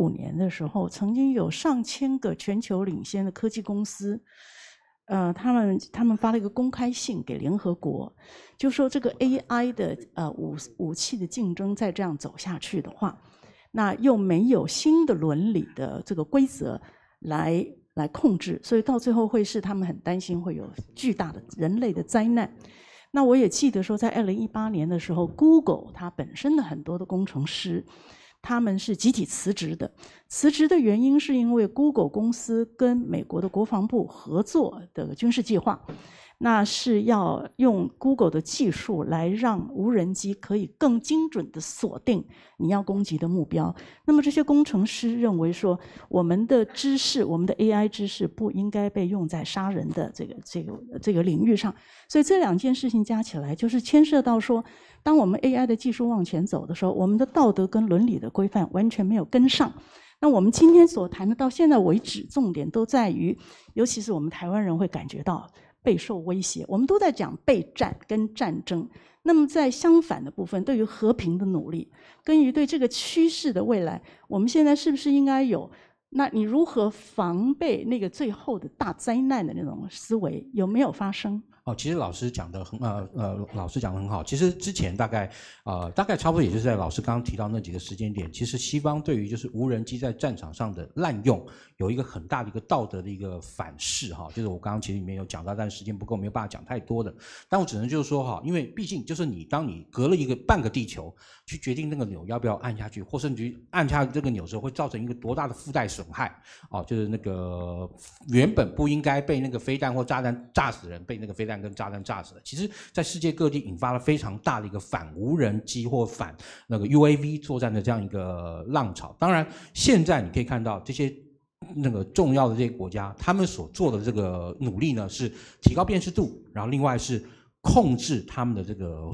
五年的时候，曾经有上千个全球领先的科技公司，呃，他们他们发了一个公开信给联合国，就说这个 AI 的呃武武器的竞争再这样走下去的话，那又没有新的伦理的这个规则来来控制，所以到最后会是他们很担心会有巨大的人类的灾难。那我也记得说，在二零一八年的时候，Google 它本身的很多的工程师。他们是集体辞职的，辞职的原因是因为 Google 公司跟美国的国防部合作的军事计划。那是要用 Google 的技术来让无人机可以更精准的锁定你要攻击的目标。那么这些工程师认为说，我们的知识，我们的 AI 知识不应该被用在杀人的这个这个这个领域上。所以这两件事情加起来，就是牵涉到说，当我们 AI 的技术往前走的时候，我们的道德跟伦理的规范完全没有跟上。那我们今天所谈的到现在为止，重点都在于，尤其是我们台湾人会感觉到。备受威胁，我们都在讲备战跟战争。那么在相反的部分，对于和平的努力，跟于对这个趋势的未来，我们现在是不是应该有？那你如何防备那个最后的大灾难的那种思维？有没有发生？哦，其实老师讲的很呃呃，老师讲的很好。其实之前大概呃大概差不多也就是在老师刚刚提到那几个时间点。其实西方对于就是无人机在战场上的滥用，有一个很大的一个道德的一个反噬哈。就是我刚刚其实里面有讲到，但是时间不够，没有办法讲太多的。但我只能就是说哈，因为毕竟就是你，当你隔了一个半个地球去决定那个钮要不要按下去，或是你按下这个钮时候会造成一个多大的附带损害哦。就是那个原本不应该被那个飞弹或炸弹炸死人，被那个飞弹。跟炸弹炸死了，其实，在世界各地引发了非常大的一个反无人机或反那个 UAV 作战的这样一个浪潮。当然，现在你可以看到这些那个重要的这些国家，他们所做的这个努力呢，是提高辨识度，然后另外是控制他们的这个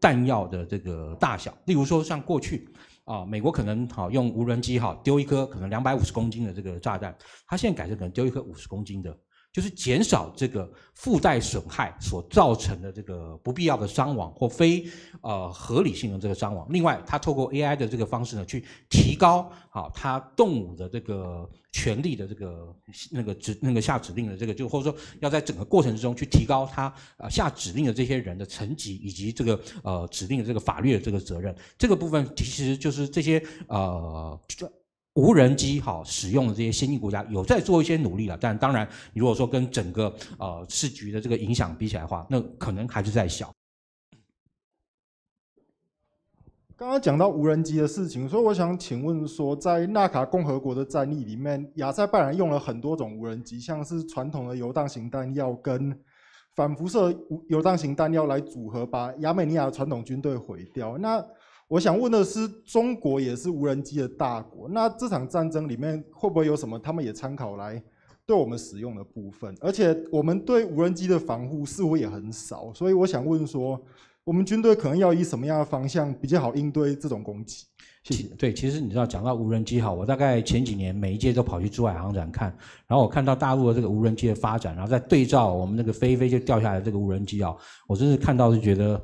弹药的这个大小。例如说，像过去啊，美国可能好用无人机哈丢一颗可能两百五十公斤的这个炸弹，它现在改成可能丢一颗五十公斤的。就是减少这个附带损害所造成的这个不必要的伤亡或非呃合理性的这个伤亡。另外，它透过 AI 的这个方式呢，去提高啊它动物的这个权利的这个那个指那个下指令的这个，就或者说要在整个过程之中去提高它啊下指令的这些人的层级以及这个呃指令的这个法律的这个责任。这个部分其实就是这些呃无人机好使用的这些先进国家有在做一些努力了，但当然，如果说跟整个呃市局的这个影响比起来的话，那可能还是在小。刚刚讲到无人机的事情，所以我想请问说，在纳卡共和国的战役里面，亚塞拜然用了很多种无人机，像是传统的游荡型弹药跟反辐射游荡型弹药来组合，把亚美尼亚的传统军队毁掉。那我想问的是，中国也是无人机的大国，那这场战争里面会不会有什么他们也参考来对我们使用的部分？而且我们对无人机的防护似乎也很少，所以我想问说，我们军队可能要以什么样的方向比较好应对这种攻击？谢谢。对，其实你知道，讲到无人机哈，我大概前几年每一届都跑去珠海航展看，然后我看到大陆的这个无人机的发展，然后再对照我们那个飞一飞就掉下来这个无人机啊，我真是看到就觉得。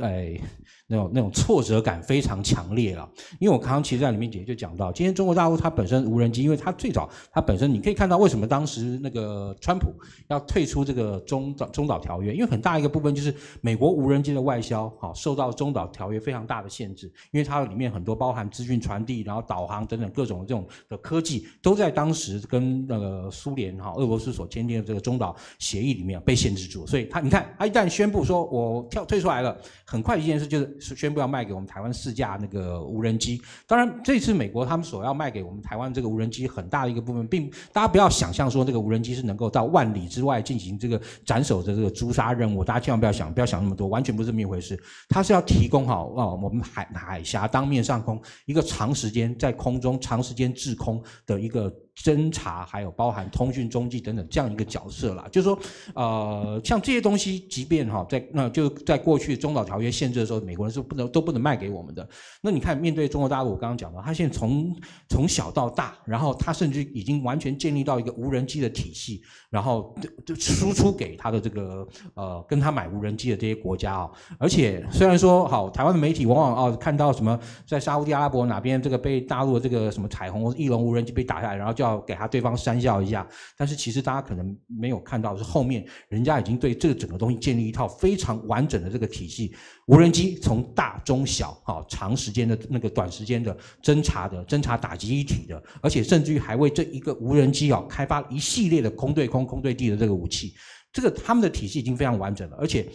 哎，那种那种挫折感非常强烈了。因为我刚刚其实在里面也就讲到，今天中国大陆它本身无人机，因为它最早它本身，你可以看到为什么当时那个川普要退出这个中中导条约，因为很大一个部分就是美国无人机的外销，哈，受到中导条约非常大的限制，因为它里面很多包含资讯传递，然后导航等等各种这种的科技，都在当时跟那个苏联哈俄罗斯所签订的这个中导协议里面被限制住。所以他你看，他一旦宣布说我跳退出来了。很快一件事就是宣布要卖给我们台湾四架那个无人机。当然，这次美国他们所要卖给我们台湾这个无人机，很大的一个部分，并大家不要想象说这个无人机是能够到万里之外进行这个斩首的这个诛杀任务，大家千万不要想，不要想那么多，完全不是这么一回事。它是要提供好哦，我们海海峡当面上空一个长时间在空中长时间制空的一个。侦查还有包含通讯中继等等这样一个角色啦，就说呃像这些东西，即便哈在那就在过去中导条约限制的时候，美国人是不能都不能卖给我们的。那你看，面对中国大陆，我刚刚讲到，他现在从从小到大，然后他甚至已经完全建立到一个无人机的体系，然后就输出给他的这个呃跟他买无人机的这些国家啊。而且虽然说好，台湾的媒体往往哦看到什么在沙地阿拉伯哪边这个被大陆的这个什么彩虹翼龙无人机被打下来，然后叫。要给他对方删掉一下，但是其实大家可能没有看到是后面，人家已经对这个整个东西建立一套非常完整的这个体系。无人机从大、中小、啊，长时间的那个、短时间的侦查的、侦查打击一体的，而且甚至于还为这一个无人机啊开发一系列的空对空、空对地的这个武器。这个他们的体系已经非常完整了，而且，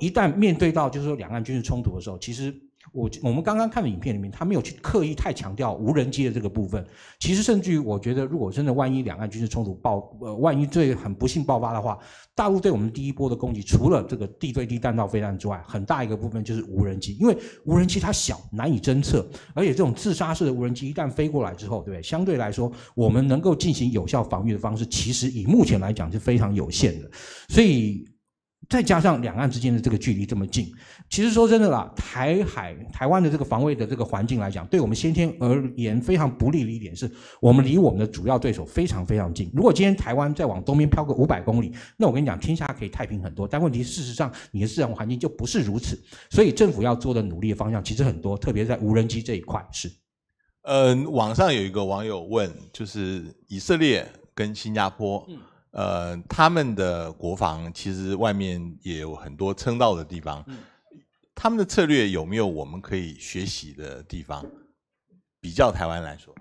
一旦面对到就是说两岸军事冲突的时候，其实。我我们刚刚看的影片里面，他没有去刻意太强调无人机的这个部分。其实，甚至于我觉得，如果真的万一两岸军事冲突爆，呃，万一最很不幸爆发的话，大陆对我们第一波的攻击，除了这个地对地弹道飞弹之外，很大一个部分就是无人机。因为无人机它小，难以侦测，而且这种自杀式的无人机一旦飞过来之后，对不对？相对来说，我们能够进行有效防御的方式，其实以目前来讲是非常有限的。所以。再加上两岸之间的这个距离这么近，其实说真的啦，台海台湾的这个防卫的这个环境来讲，对我们先天而言非常不利的一点是，我们离我们的主要对手非常非常近。如果今天台湾再往东边飘个五百公里，那我跟你讲，天下可以太平很多。但问题事实上，你的自然环境就不是如此，所以政府要做的努力的方向其实很多，特别在无人机这一块是。嗯，网上有一个网友问，就是以色列跟新加坡。呃，他们的国防其实外面也有很多称道的地方，他们的策略有没有我们可以学习的地方？比较台湾来说。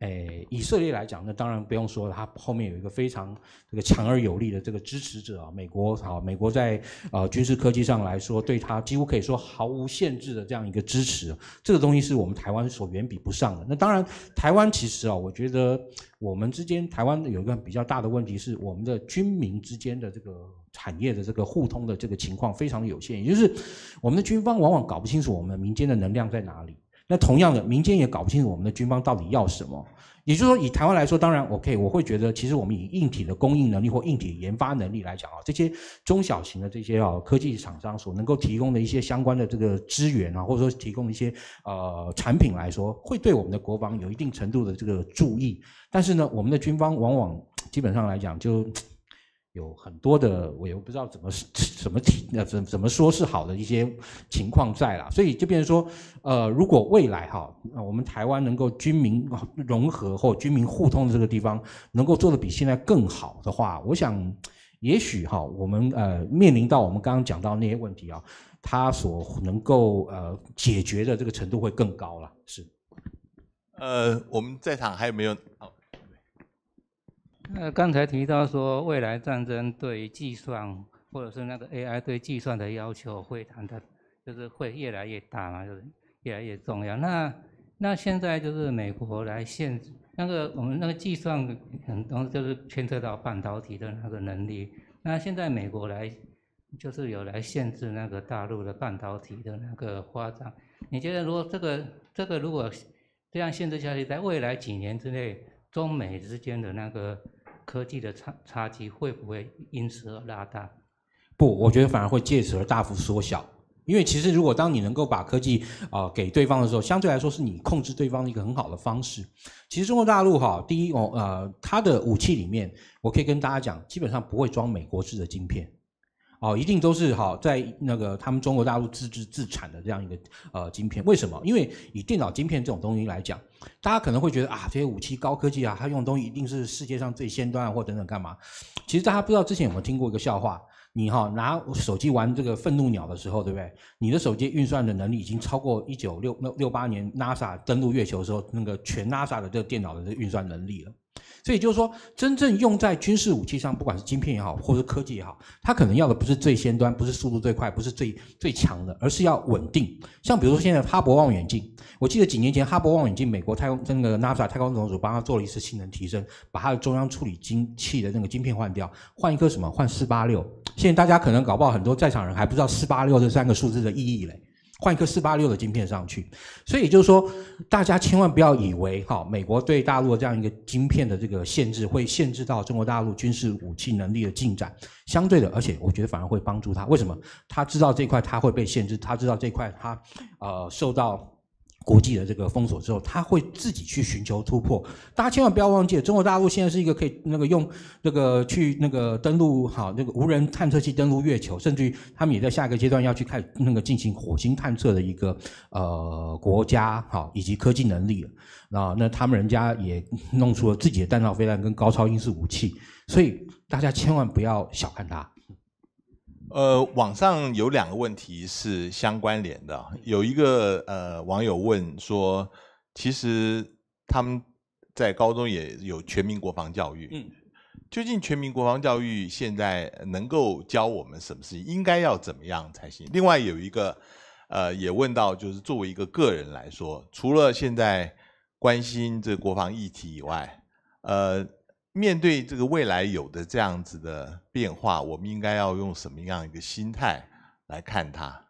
哎，以色列来讲，那当然不用说了，他后面有一个非常这个强而有力的这个支持者啊，美国好，美国在呃军事科技上来说，对他几乎可以说毫无限制的这样一个支持，这个东西是我们台湾所远比不上的。那当然，台湾其实啊，我觉得我们之间台湾有一个比较大的问题是，我们的军民之间的这个产业的这个互通的这个情况非常有限，也就是我们的军方往往搞不清楚我们民间的能量在哪里。那同样的，民间也搞不清楚我们的军方到底要什么。也就是说，以台湾来说，当然 OK，我会觉得，其实我们以硬体的供应能力或硬体研发能力来讲啊，这些中小型的这些啊科技厂商所能够提供的一些相关的这个资源啊，或者说提供一些呃产品来说，会对我们的国防有一定程度的这个注意。但是呢，我们的军方往往基本上来讲就。有很多的，我也不知道怎么怎么提，呃，怎怎么说是好的一些情况在啦，所以就变成说，呃，如果未来哈，我们台湾能够军民融合或军民互通的这个地方能够做的比现在更好的话，我想，也许哈，我们呃面临到我们刚刚讲到那些问题啊，它所能够呃解决的这个程度会更高了。是，呃，我们在场还有没有？那刚才提到说，未来战争对计算，或者是那个 A I 对计算的要求会，谈的，就是会越来越大嘛，就是越来越重要。那那现在就是美国来限制那个我们那个计算，很多就是牵扯到半导体的那个能力。那现在美国来就是有来限制那个大陆的半导体的那个发展。你觉得如果这个这个如果这样限制下去，在未来几年之内，中美之间的那个？科技的差差距会不会因此而拉大？不，我觉得反而会借此而大幅缩小。因为其实如果当你能够把科技啊给对方的时候，相对来说是你控制对方一个很好的方式。其实中国大陆哈，第一哦，呃，它的武器里面，我可以跟大家讲，基本上不会装美国制的晶片。哦，一定都是哦、在那个他们中国大陆自制自产的这样一个呃晶片，为什么？因为以电脑晶片这种东西来讲，大家可能会觉得啊，这些武器高科技啊，它用的东西一定是世界上最先端啊，或等等干嘛？其实大家不知道之前有没有听过一个笑话，你哈拿手机玩这个愤怒鸟的时候，对不对？你的手机运算的能力已经超过一九六六八年 NASA 登陆月球时候那个全 NASA 的这个电脑的运算能力了。所以就是说，真正用在军事武器上，不管是晶片也好，或者科技也好，它可能要的不是最先端，不是速度最快，不是最最强的，而是要稳定。像比如说现在哈勃望远镜，我记得几年前哈勃望远镜，美国太空那个 NASA 太空总署帮他做了一次性能提升，把它的中央处理晶器的那个晶片换掉，换一颗什么？换四八六。现在大家可能搞不好很多在场人还不知道四八六这三个数字的意义嘞。换一颗四八六的晶片上去，所以就是说，大家千万不要以为哈，美国对大陆的这样一个晶片的这个限制，会限制到中国大陆军事武器能力的进展。相对的，而且我觉得反而会帮助他。为什么？他知道这块他会被限制，他知道这块他呃受到。国际的这个封锁之后，他会自己去寻求突破。大家千万不要忘记，中国大陆现在是一个可以那个用那个去那个登陆哈那个无人探测器登陆月球，甚至于他们也在下一个阶段要去看那个进行火星探测的一个呃国家哈以及科技能力。啊。那他们人家也弄出了自己的弹道飞弹跟高超音速武器，所以大家千万不要小看它。呃，网上有两个问题是相关联的。有一个呃，网友问说，其实他们在高中也有全民国防教育，嗯，究竟全民国防教育现在能够教我们什么事情？应该要怎么样才行？另外有一个呃，也问到，就是作为一个个人来说，除了现在关心这国防议题以外，呃。面对这个未来有的这样子的变化，我们应该要用什么样一个心态来看它？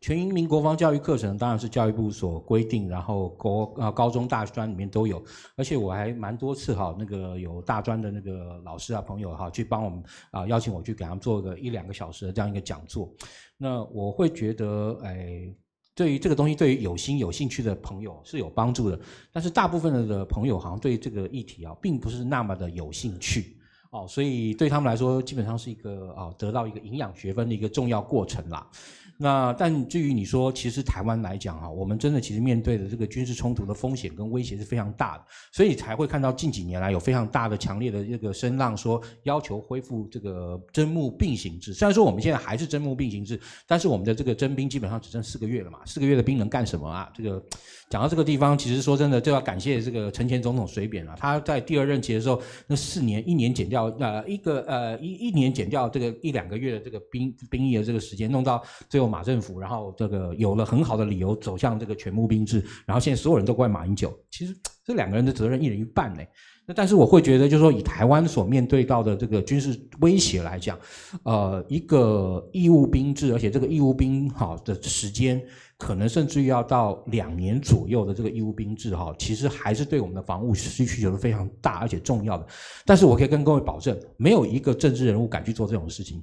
全人民国防教育课程当然是教育部所规定，然后国啊高中大专里面都有，而且我还蛮多次哈那个有大专的那个老师啊朋友哈去帮我们啊邀请我去给他们做个一两个小时的这样一个讲座，那我会觉得哎。对于这个东西，对于有心有兴趣的朋友是有帮助的，但是大部分的朋友好像对这个议题啊，并不是那么的有兴趣，哦，所以对他们来说，基本上是一个哦，得到一个营养学分的一个重要过程啦。那但至于你说，其实台湾来讲哈，我们真的其实面对的这个军事冲突的风险跟威胁是非常大的，所以才会看到近几年来有非常大的、强烈的这个声浪，说要求恢复这个征募并行制。虽然说我们现在还是征募并行制，但是我们的这个征兵基本上只剩四个月了嘛，四个月的兵能干什么啊？这个讲到这个地方，其实说真的，就要感谢这个陈前总统水扁了，他在第二任期的时候，那四年一年减掉呃一个呃一一年减掉这个一两个月的这个兵兵役的这个时间，弄到最后。马政府，然后这个有了很好的理由走向这个全募兵制，然后现在所有人都怪马英九，其实这两个人的责任一人一半呢。那但是我会觉得，就是说以台湾所面对到的这个军事威胁来讲，呃，一个义务兵制，而且这个义务兵哈的时间可能甚至于要到两年左右的这个义务兵制哈，其实还是对我们的防务需需求是非常大而且重要的。但是我可以跟各位保证，没有一个政治人物敢去做这种事情。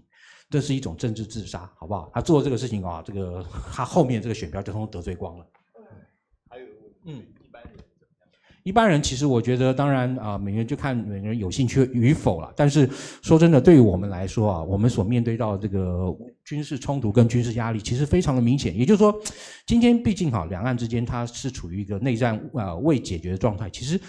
这是一种政治自杀，好不好？他做这个事情啊，这个他后面这个选票就通通得罪光了。还有嗯，一般人一般人其实我觉得，当然啊，每个人就看每个人有兴趣与否了。但是说真的，对于我们来说啊，我们所面对到这个军事冲突跟军事压力，其实非常的明显。也就是说，今天毕竟哈，两岸之间它是处于一个内战啊未解决的状态，其实。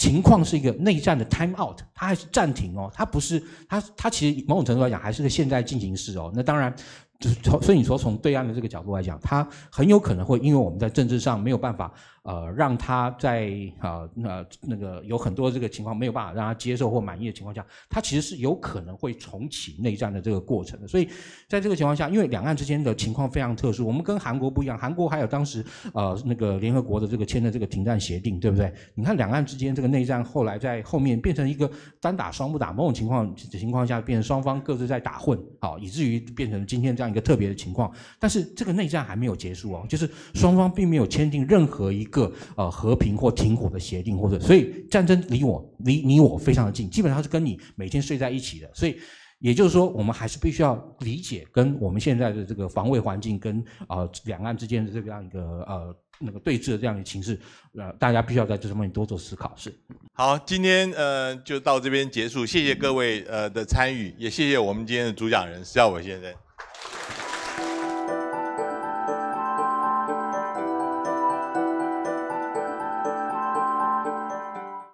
情况是一个内战的 time out，它还是暂停哦，它不是，它它其实某种程度来讲还是个现在进行式哦。那当然，就从所以你说从对岸的这个角度来讲，它很有可能会因为我们在政治上没有办法。呃，让他在啊那那个有很多这个情况没有办法让他接受或满意的情况下，他其实是有可能会重启内战的这个过程的。所以在这个情况下，因为两岸之间的情况非常特殊，我们跟韩国不一样，韩国还有当时啊那个联合国的这个签的这个停战协定，对不对？你看两岸之间这个内战后来在后面变成一个单打双不打，某种情况情况下变成双方各自在打混，好，以至于变成今天这样一个特别的情况。但是这个内战还没有结束哦，就是双方并没有签订任何一。一个呃和平或停火的协定，或者所以战争离我离你我非常的近，基本上是跟你每天睡在一起的，所以也就是说我们还是必须要理解跟我们现在的这个防卫环境跟啊两岸之间的这样一个呃那个对峙的这样的形势，呃大家必须要在这方面多做思考。是。好，今天呃就到这边结束，谢谢各位呃的参与，也谢谢我们今天的主讲人肖耀伟先生。